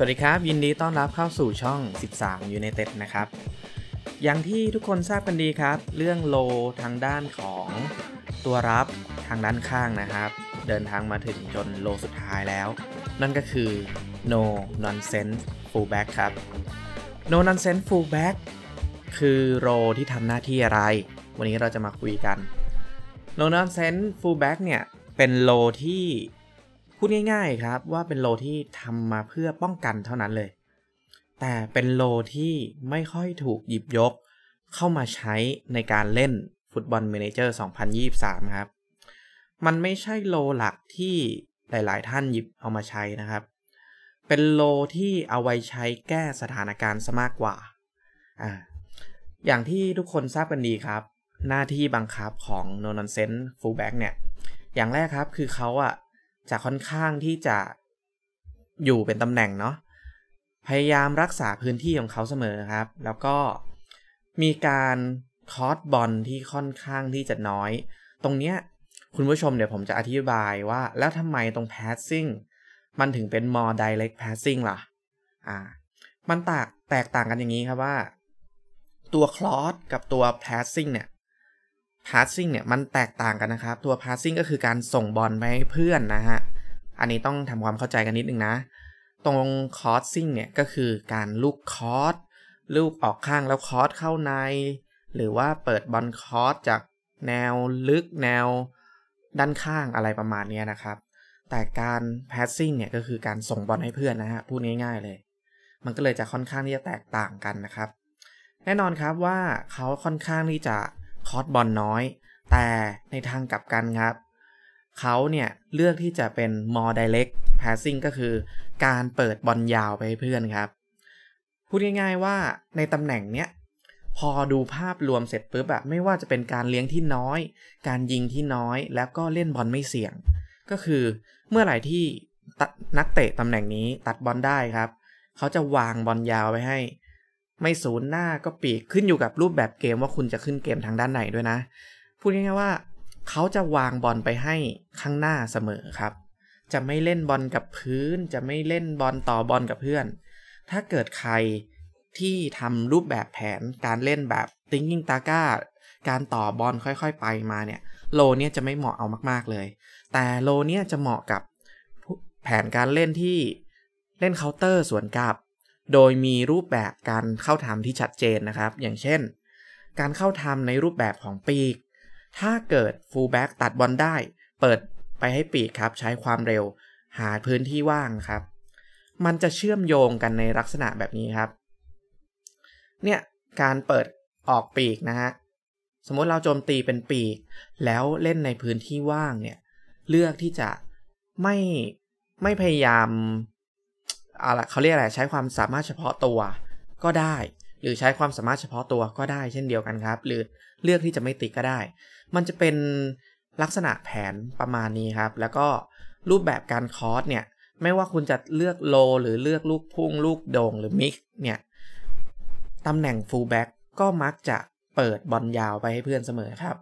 สวัสดีครับ ยินดีต้อนรับเข้าสู่ช่อง 13 United นะครับ อย่างที่ทุกคนทราบกันดีครับ เรื่องโลทางด้านของตัวรับทางด้านข้างนะครับ เดินทางมาถึงจนโลสุดท้ายแล้ว นั่นก็คือ no nonsense fullback ครับ no nonsense fullback คือโลที่ทำหน้าที่อะไร วันนี้เราจะมาคุยกัน no nonsense fullback เนี่ย เป็นโลที่พูดง่ายๆครับว่าเป็นโลที่ทำมาเพื่อป้องกันเท่านั้นเลย แต่เป็นโลที่ไม่ค่อยถูกหยิบยกเข้ามาใช้ในการเล่นฟุตบอลเมนเจอร์2023ครับ มันไม่ใช่โลหลักที่หลายๆท่านหยิบเอามาใช้นะครับ เป็นโลที่เอาไว้ใช้แก้สถานการณ์ซะมากกว่าอ่า อย่างที่ทุกคนทราบกันดีครับ หน้าที่บังคับของโนนอนเซนฟูลแบ็กเนี่ย อย่างแรกครับคือเขาอะจะค่อนข้างที่จะอยู่เป็นตำแหน่งเนาะพยายามรักษาพื้นที่ของเขาเสมอครับ แล้วก็มีการคอสบอลที่ค่อนข้างที่จะน้อย ตรงเนี้ยคุณผู้ชมเดี๋ยวผมจะอธิบายว่า แล้วทำไมตรง passing มันถึงเป็น more direct passing ล่ะอ่ามันแตกแตกต่างกันอย่างนี้ครับว่า ตัว cross กับตัว passing เนี่ยพาสซิ่งเนี่ยมันแตกต่างกันนะครับ ตัวพาสซิ่งก็คือการส่งบอลไปให้เพื่อนนะฮะ อันนี้ต้องทำความเข้าใจกันนิดนึงนะ ตรงอร์สซิ่งเนี่ยก็คือการลูกคอร์สลูกออกข้างแล้วคอร์สเข้าใน หรือว่าเปิดบอลคอร์สจากแนวลึกแนวด้านข้างอะไรประมาณนี้นะครับ แต่การพาสซิ่งเนี่ยก็คือการส่งบอลให้เพื่อนนะฮะพูดง่ายๆเลย มันก็เลยจะค่อนข้างที่จะแตกต่างกันนะครับ แน่นอนครับว่าเขาค่อนข้างที่จะคอสบอลน้อย แต่ในทางกลับ กัน ครับ เขาเนี่ย เลือกที่จะเป็น more direct passing ก็คือ การเปิดบอลยาวไปให้เพื่อนครับพูดง่ายๆว่าในตำแหน่งเนี้ยพอดูภาพรวมเสร็จปุ๊บแบบไม่ว่าจะเป็นการเลี้ยงที่น้อย การยิงที่น้อย แล้วก็เล่นบอลไม่เสี่ยง ก็คือเมื่อไหร่ที่นักเตะตำแหน่งนี้ตัดบอลได้ครับเขาจะวางบอลยาวไปให้ไม่ศูนย์หน้าก็ปีกขึ้นอยู่กับรูปแบบเกมว่าคุณจะขึ้นเกมทางด้านไหนด้วยนะ พูดง่ายๆว่าเขาจะวางบอลไปให้ข้างหน้าเสมอครับ จะไม่เล่นบอลกับพื้นจะไม่เล่นบอลต่อบอลกับเพื่อน ถ้าเกิดใครที่ทำรูปแบบแผนการเล่นแบบติงกิ้งตาก้าการต่อบอลค่อย ๆไปมาเนี่ยโลเนี่ยจะไม่เหมาะเอามาก ๆเลย แต่โลเนี่ยจะเหมาะกับแผนการเล่นที่เล่นเคาน์เตอร์สวนกลับโดยมีรูปแบบการเข้าทำที่ชัดเจนนะครับ อย่างเช่น การเข้าทำในรูปแบบของปีก ถ้าเกิดฟูลแบ็กตัดบอลได้เปิดไปให้ปีกครับ ใช้ความเร็วหาพื้นที่ว่างครับ มันจะเชื่อมโยงกันในลักษณะแบบนี้ครับ เนี่ย การเปิดออกปีกนะฮะสมมติเราโจมตีเป็นปีก แล้วเล่นในพื้นที่ว่างเนี่ยเลือกที่จะไม่ไม่พยายามอะไรเขาเรียกอะไร ใช้ความสามารถเฉพาะตัวก็ได้หรือใช้ความสามารถเฉพาะตัวก็ได้เช่นเดียวกันครับ หรือเลือกที่จะไม่ติดก็ได้ มันจะเป็นลักษณะแผนประมาณนี้ครับ แล้วก็รูปแบบการคอร์สเนี่ยไม่ว่าคุณจะเลือกโลหรือเลือกลูกพุ่งลูกโด่งหรือมิกเนี่ยตำแหน่งฟูลแบ็กก็มักจะเปิดบอลยาวไปให้เพื่อนเสมอครับ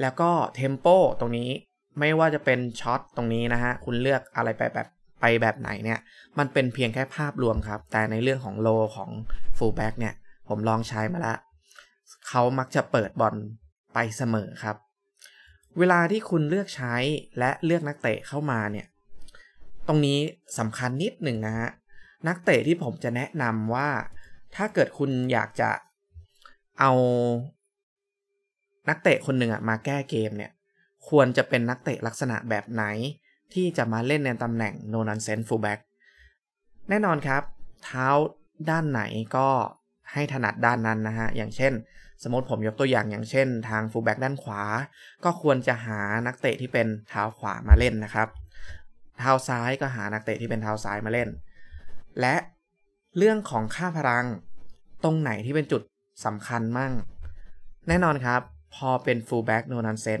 แล้วก็เทมโปตรงนี้ไม่ว่าจะเป็นช็อตตรงนี้นะฮะคุณเลือกอะไรไปแบบไปแบบไหนเนี่ยมันเป็นเพียงแค่ภาพรวมครับ แต่ในเรื่องของโลของฟูลแบ็กเนี่ยผมลองใช้มาละเขามักจะเปิดบอลไปเสมอครับ เวลาที่คุณเลือกใช้และเลือกนักเตะเข้ามาเนี่ย ตรงนี้สำคัญนิดหนึ่งนะฮะนักเตะที่ผมจะแนะนำว่าถ้าเกิดคุณอยากจะเอานักเตะคนหนึ่งอะมาแก้เกมเนี่ย ควรจะเป็นนักเตะลักษณะแบบไหนที่จะมาเล่นในตำแหน่งโนนันเซนฟูลแบ็กแน่นอนครับ เท้าด้านไหนก็ให้ถนัดด้านนั้น นะฮะ อย่างเช่น สมมติผมยกตัวอย่าง อย่างเช่น ทางฟูลแบ็กด้านขวา ก็ควรจะหานักเตะที่เป็นเท้าขวามาเล่นนะครับ เท้าซ้ายก็หานักเตะที่เป็นเท้าซ้ายมาเล่น และเรื่องของค่าพลังตรงไหนที่เป็นจุดสำคัญมั่งแน่นอนครับ พอเป็นฟูลแบ็กโนนันเซน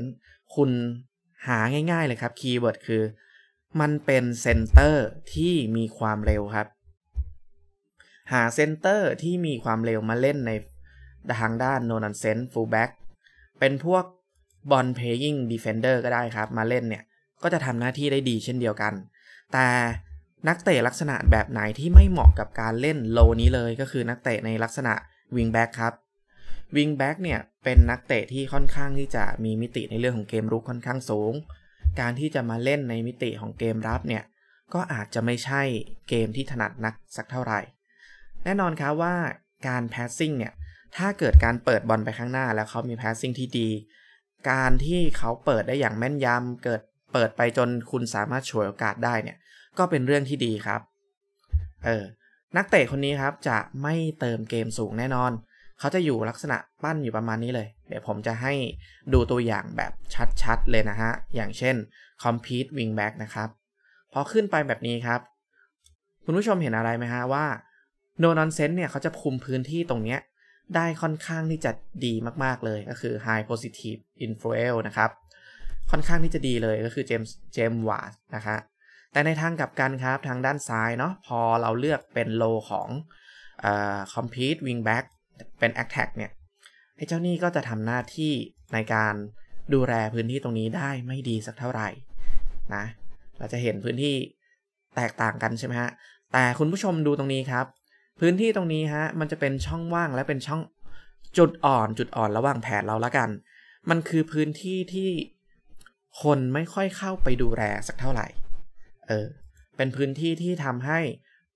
คุณหาง่าย ๆ เลยครับคีย์เวิร์ดคือมันเป็นเซนเตอร์ที่มีความเร็วครับ หาเซนเตอร์ที่มีความเร็วมาเล่นในทางด้านโนนันเซนฟูลแบ็กเป็นพวกบอลเพย์ยิงดีเฟนเดอร์ก็ได้ครับมาเล่นเนี่ย ก็จะทำหน้าที่ได้ดีเช่นเดียวกัน แต่นักเตะลักษณะแบบไหนที่ไม่เหมาะกับการเล่นโลนี้เลยก็คือนักเตะในลักษณะวิงแบ็กครับวิงแบ็กเนี่ยเป็นนักเตะที่ค่อนข้างที่จะมีมิติในเรื่องของเกมรุกค่อนข้างสูง การที่จะมาเล่นในมิติของเกมรับเนี่ยก็อาจจะไม่ใช่เกมที่ถนัดนักสักเท่าไหร่ แน่นอนครับว่าการแพสซิ่งเนี่ยถ้าเกิดการเปิดบอลไปข้างหน้า แล้วเขามีแพสซิ่งที่ดี การที่เขาเปิดได้อย่างแม่นยำเกิดเปิดไปจนคุณสามารถฉวยโอกาสได้เนี่ยก็เป็นเรื่องที่ดีครับเออนักเตะคนนี้ครับจะไม่เติมเกมสูงแน่นอนเขาจะอยู่ลักษณะปั้นอยู่ประมาณนี้เลย เดี๋ยวผมจะให้ดูตัวอย่างแบบชัดๆเลยนะฮะ อย่างเช่น Compete Wingback นะครับ พอขึ้นไปแบบนี้ครับ คุณผู้ชมเห็นอะไรไหมฮะว่า No Nonsense เนี่ยเขาจะคุมพื้นที่ตรงเนี้ยได้ค่อนข้างที่จะดีมากๆเลยก็คือ High Positive Influence นะครับ ค่อนข้างที่จะดีเลยก็คือเจมส์เจมส์วาร์ดนะฮะ แต่ในทางกลับกันครับทางด้านซ้ายเนาะพอเราเลือกเป็นโลของคอมพ e w วิงแบ็กเป็น a c t a c เนี่ย ไอ้เจ้านี่ก็จะทำหน้าที่ในการดูแลพื้นที่ตรงนี้ได้ไม่ดีสักเท่าไหร่นะ เราจะเห็นพื้นที่แตกต่างกันใช่ไหมฮะ แต่คุณผู้ชมดูตรงนี้ครับ พื้นที่ตรงนี้ฮะ มันจะเป็นช่องว่างและเป็นช่องจุดอ่อนจุดอ่อนระหว่างแผนเราละกัน มันคือพื้นที่ที่คนไม่ค่อยเข้าไปดูแลสักเท่าไหร่ เออ เป็นพื้นที่ที่ทำให้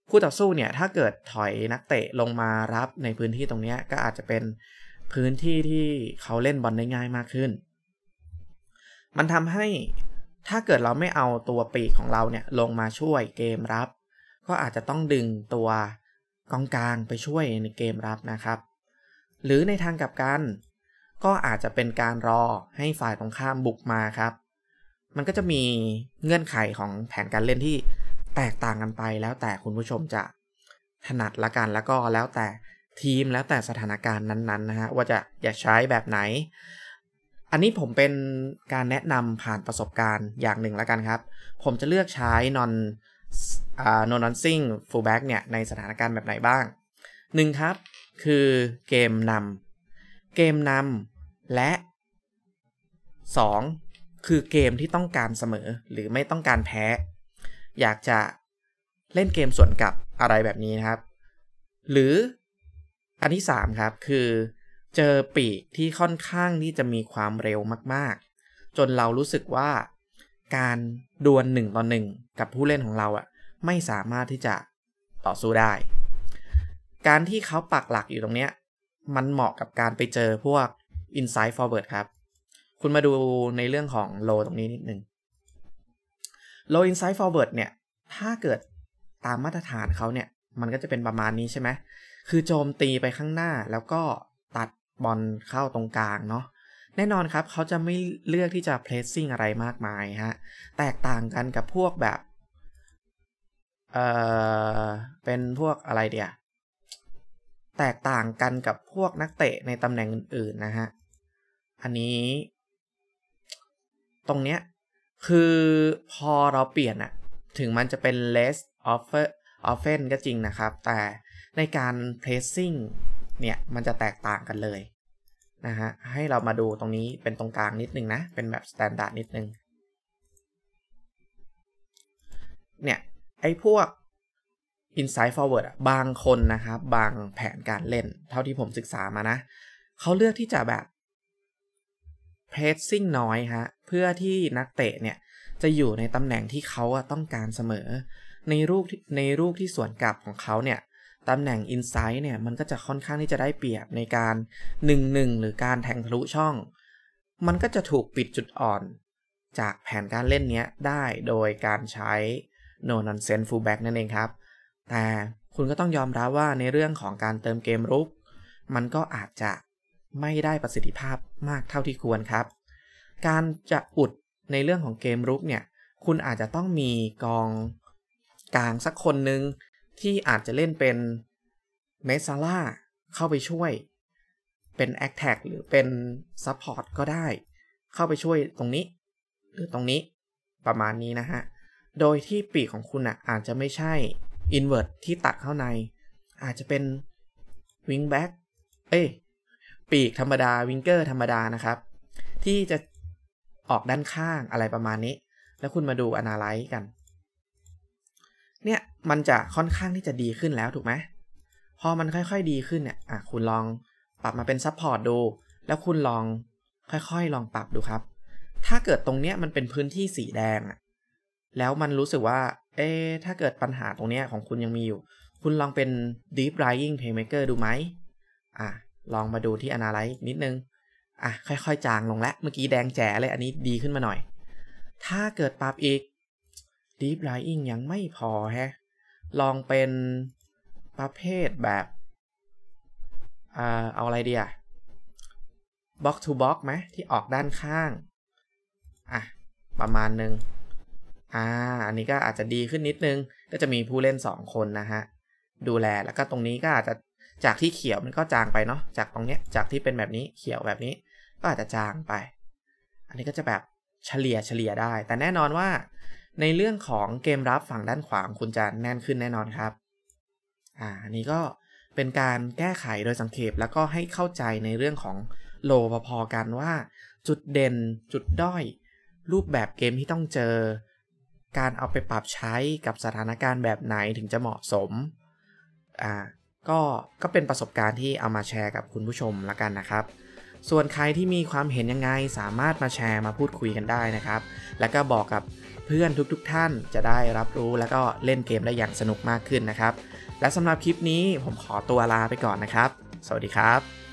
คู่ต่อสู้เนี่ย ถ้าเกิดถอยนักเตะลงมารับในพื้นที่ตรงนี้ก็อาจจะเป็นพื้นที่ที่เขาเล่นบอลได้ง่ายมากขึ้น มันทำให้ถ้าเกิดเราไม่เอาตัวปีกของเราเนี่ยลงมาช่วยเกมรับ ก็อาจจะต้องดึงตัวกองกลางไปช่วยในเกมรับนะครับ หรือในทางกลับกัน ก็อาจจะเป็นการรอให้ฝ่ายตรงข้ามบุกมาครับ มันก็จะมีเงื่อนไขของแผนการเล่นที่แตกต่างกันไปแล้วแต่คุณผู้ชมจะถนัดละกัน แล้วก็แล้วแต่ทีมแล้วแต่สถานการณ์นั้นๆนะฮะว่าจะอยากใช้แบบไหน อันนี้ผมเป็นการแนะนำผ่านประสบการณ์อย่างหนึ่งละกันครับ ผมจะเลือกใช้นอนโนนอนซิงฟูลแบ็กเนี่ยในสถานการณ์แบบไหนบ้างหนึ่งครับคือเกมนำเกมนำและ 2. คือเกมที่ต้องการเสมอหรือไม่ต้องการแพ้อยากจะเล่นเกมส่วนกับอะไรแบบนี้นะครับ หรืออันที่ 3 ครับคือเจอปีกที่ค่อนข้างที่จะมีความเร็วมากๆ จนเรารู้สึกว่า การดวลหนึ่งต่อหนึ่งกับผู้เล่นของเราอะ่ะไม่สามารถที่จะต่อสู้ได้ การที่เขาปักหลักอยู่ตรงเนี้ยมันเหมาะกับการไปเจอพวก Inside Forward ครับ คุณมาดูในเรื่องของโลตรงนี้นิดนึง low inside forward เนี่ย ถ้าเกิดตามมาตรฐานเขาเนี่ย มันก็จะเป็นประมาณนี้ใช่ไหม คือโจมตีไปข้างหน้าแล้วก็ตัดบอลเข้าตรงกลางเนาะ แน่นอนครับเขาจะไม่เลือกที่จะ pressing อะไรมากมายฮะ แตกต่างกันกับพวกแบบ เอ่อ เป็นพวกอะไรเดียแตกต่างกันกับพวกนักเตะในตำแหน่งอื่นๆนะฮะ อันนี้ตรงเนี้ยคือพอเราเปลี่ยนอะถึงมันจะเป็น less o f f e r often ก็จริงนะครับ แต่ในการ placing เนี่ย มันจะแตกต่างกันเลย นะฮะ ให้เรามาดูตรงนี้เป็นตรงกลางนิดนึงนะ เป็นแบบ standard นิดนึงเนี่ย ไอ้พวก inside forward บางคนนะครับ บางแผนการเล่น เท่าที่ผมศึกษามานะเขาเลือกที่จะแบบเพรสซิ่งน้อยฮะ เพื่อที่นักเตะเนี่ย จะอยู่ในตำแหน่งที่เขาต้องการเสมอ ในรูปในรูปที่สวนกลับของเขาเนี่ย ตำแหน่งอินไซด์เนี่ย มันก็จะค่อนข้างที่จะได้เปรียบในการ1-1 หรือการแทงทะลุช่อง มันก็จะถูกปิดจุดอ่อน จากแผนการเล่นนี้ได้โดยการใช้ no nonsense fullback นั่นเองครับ แต่คุณก็ต้องยอมรับว่าในเรื่องของการเติมเกมรุกมันก็อาจจะไม่ได้ประสิทธิภาพมากเท่าที่ควรครับ การจะอุดในเรื่องของเกมรุกเนี่ย คุณอาจจะต้องมีกองกลางสักคนหนึ่งที่อาจจะเล่นเป็นเมสซาร่าเข้าไปช่วย เป็นแอคแท็กหรือเป็นซัพพอร์ตก็ได้ เข้าไปช่วยตรงนี้ หรือตรงนี้ประมาณนี้นะฮะ โดยที่ปีกของคุณอ่ะอาจจะไม่ใช่อินเวอร์ตที่ตัดเข้าใน อาจจะเป็นวิงแบ็กเอ้ยปีกธรรมดาวิงเกอร์ธรรมดานะครับ ที่จะออกด้านข้างอะไรประมาณนี้ แล้วคุณมาดูอนาไลซ์กันเนี่ยมันจะค่อนข้างที่จะดีขึ้นแล้วถูกไหมพอมันค่อยๆดีขึ้นเนี่ยอ่ะคุณลองปรับมาเป็นซับพอร์ตดู แล้วคุณลองค่อยๆลองปรับดูครับ ถ้าเกิดตรงเนี้ยมันเป็นพื้นที่ สีแดงอะแล้วมันรู้สึกว่า เอ๊ถ้าเกิดปัญหาตรงเนี้ยของคุณยังมีอยู่ คุณลองเป็น deep lying playmaker ดูไหมอ่ะลองมาดูที่ Analyze นิดนึง อ่ะ ค่อยๆจางลงแล้วเมื่อกี้แดงแจ๋เลย อันนี้ดีขึ้นมาหน่อย ถ้าเกิดปรับอีก Deep l r y i n g ยังไม่พอฮะ ลองเป็นประเภทแบบ อ่า เอาอะไรดีอะ Box to Box ไหมที่ออกด้านข้าง อ่ะ ประมาณนึง อ่า อันนี้ก็อาจจะดีขึ้นนิดนึง ก็จะมีผู้เล่น 2 คนนะฮะ ดูแล แล้วก็ตรงนี้ก็อาจจะจากที่เขียวมันก็จางไปเนาะจากตรงเนี้ยจากที่เป็นแบบนี้เขียวแบบนี้ก็อาจจะจางไป อันนี้ก็จะแบบเฉลี่ยเฉลี่ยได้ แต่แน่นอนว่าในเรื่องของเกมรับฝั่งด้านขวาคุณจะแน่นขึ้นแน่นอนครับอ่าอันนี้ก็เป็นการแก้ไขโดยสังเขปแล้วก็ให้เข้าใจในเรื่องของ โลพอๆกันว่า จุดเด่นจุดด้อยรูปแบบเกมที่ต้องเจอการเอาไปปรับใช้กับสถานการณ์แบบไหนถึงจะเหมาะสมอ่าก็ก็เป็นประสบการณ์ที่เอามาแชร์กับคุณผู้ชมละกันนะครับ ส่วนใครที่มีความเห็นยังไงสามารถมาแชร์มาพูดคุยกันได้นะครับ แล้วก็บอกกับเพื่อนทุกๆทท่านจะได้รับรู้แล้วก็เล่นเกมได้อย่างสนุกมากขึ้นนะครับ และสำหรับคลิปนี้ผมขอตัวลาไปก่อนนะครับ สวัสดีครับ